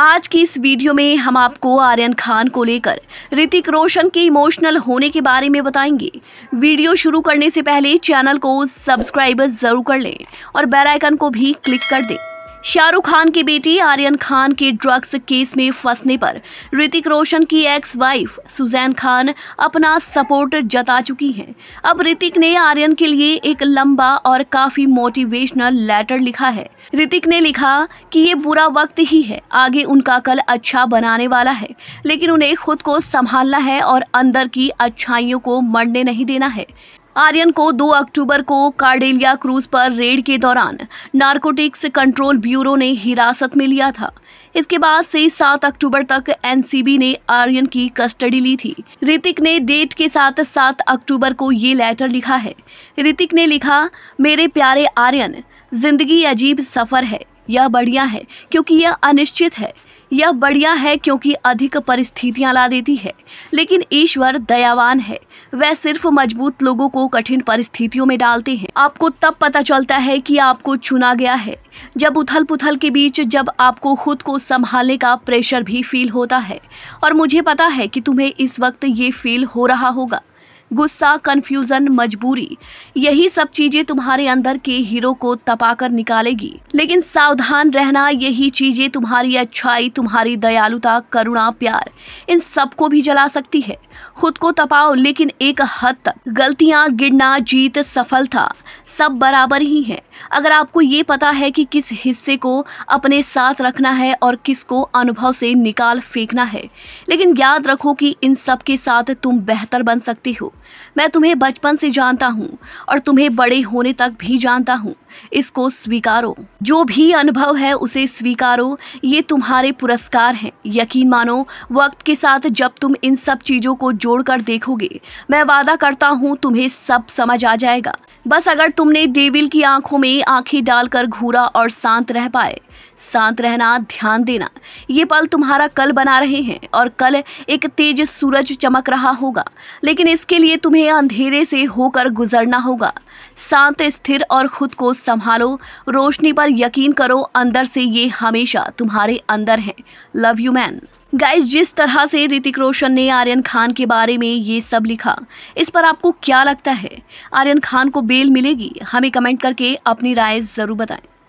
आज की इस वीडियो में हम आपको आर्यन खान को लेकर ऋतिक रोशन के इमोशनल होने के बारे में बताएंगे वीडियो शुरू करने से पहले चैनल को सब्सक्राइब जरूर कर लें और बेल आइकन को भी क्लिक कर दें शाहरुख खान की बेटी आर्यन खान के ड्रग्स केस में फंसने पर ऋतिक रोशन की एक्स वाइफ सुजैन खान अपना सपोर्ट जता चुकी हैं अब ऋतिक ने आर्यन के लिए एक लंबा और काफी मोटिवेशनल लेटर लिखा है ऋतिक ने लिखा कि ये बुरा वक्त ही है आगे उनका कल अच्छा बनाने वाला है लेकिन उन्हें खुद को संभालना है और अंदर की अच्छाइयों को मरने नहीं देना है आर्यन को 2 अक्टूबर को कार्डेलिया क्रूज पर रेड के दौरान नारकोटिक्स कंट्रोल ब्यूरो ने हिरासत में लिया था इसके बाद से 7 अक्टूबर तक एनसीबी ने आर्यन की कस्टडी ली थी ऋतिक ने डेट के साथ 7 अक्टूबर को ये लेटर लिखा है ऋतिक ने लिखा मेरे प्यारे आर्यन जिंदगी अजीब सफ़र है यह बढ़िया है क्योंकि यह अनिश्चित है यह बढ़िया है क्योंकि अधिक परिस्थितियां ला देती है लेकिन ईश्वर दयावान है वह सिर्फ मजबूत लोगों को कठिन परिस्थितियों में डालते हैं आपको तब पता चलता है कि आपको चुना गया है जब उथल पुथल के बीच जब आपको खुद को संभालने का प्रेशर भी फील होता है और मुझे पता है कि तुम्हें इस वक्त ये फील हो रहा होगा गुस्सा कन्फ्यूजन मजबूरी यही सब चीजें तुम्हारे अंदर के हीरो को तपाकर निकालेगी लेकिन सावधान रहना यही चीजें तुम्हारी अच्छाई तुम्हारी दयालुता करुणा प्यार इन सबको भी जला सकती है खुद को तपाओ लेकिन एक हद तक गलतियां गिरना जीत सफलता सब बराबर ही है अगर आपको ये पता है कि किस हिस्से को अपने साथ रखना है और किसको अनुभव से निकाल फेंकना है लेकिन याद रखो कि इन सब के साथ तुम बेहतर बन सकते हो मैं तुम्हें बचपन से जानता हूँ और तुम्हें बड़े होने तक भी जानता हूँ इसको स्वीकारो जो भी अनुभव है उसे स्वीकारो ये तुम्हारे पुरस्कार हैं यकीन मानो वक्त के साथ जब तुम इन सब चीज़ों को जोड़कर देखोगे मैं वादा करता हूँ तुम्हें सब समझ आ जाएगा बस अगर तुमने डेविल की आंखों में आंखें डालकर घूरा और शांत रह पाए शांत रहना ध्यान देना ये पल तुम्हारा कल बना रहे हैं और कल एक तेज सूरज चमक रहा होगा लेकिन इसके लिए लिए तुम्हें अंधेरे से होकर गुजरना होगा शांत स्थिर और खुद को संभालो रोशनी पर यकीन करो अंदर से ये हमेशा तुम्हारे अंदर है लव यू मैन गाइस जिस तरह से ऋतिक रोशन ने आर्यन खान के बारे में ये सब लिखा इस पर आपको क्या लगता है आर्यन खान को बेल मिलेगी हमें कमेंट करके अपनी राय ज़रूर बताएं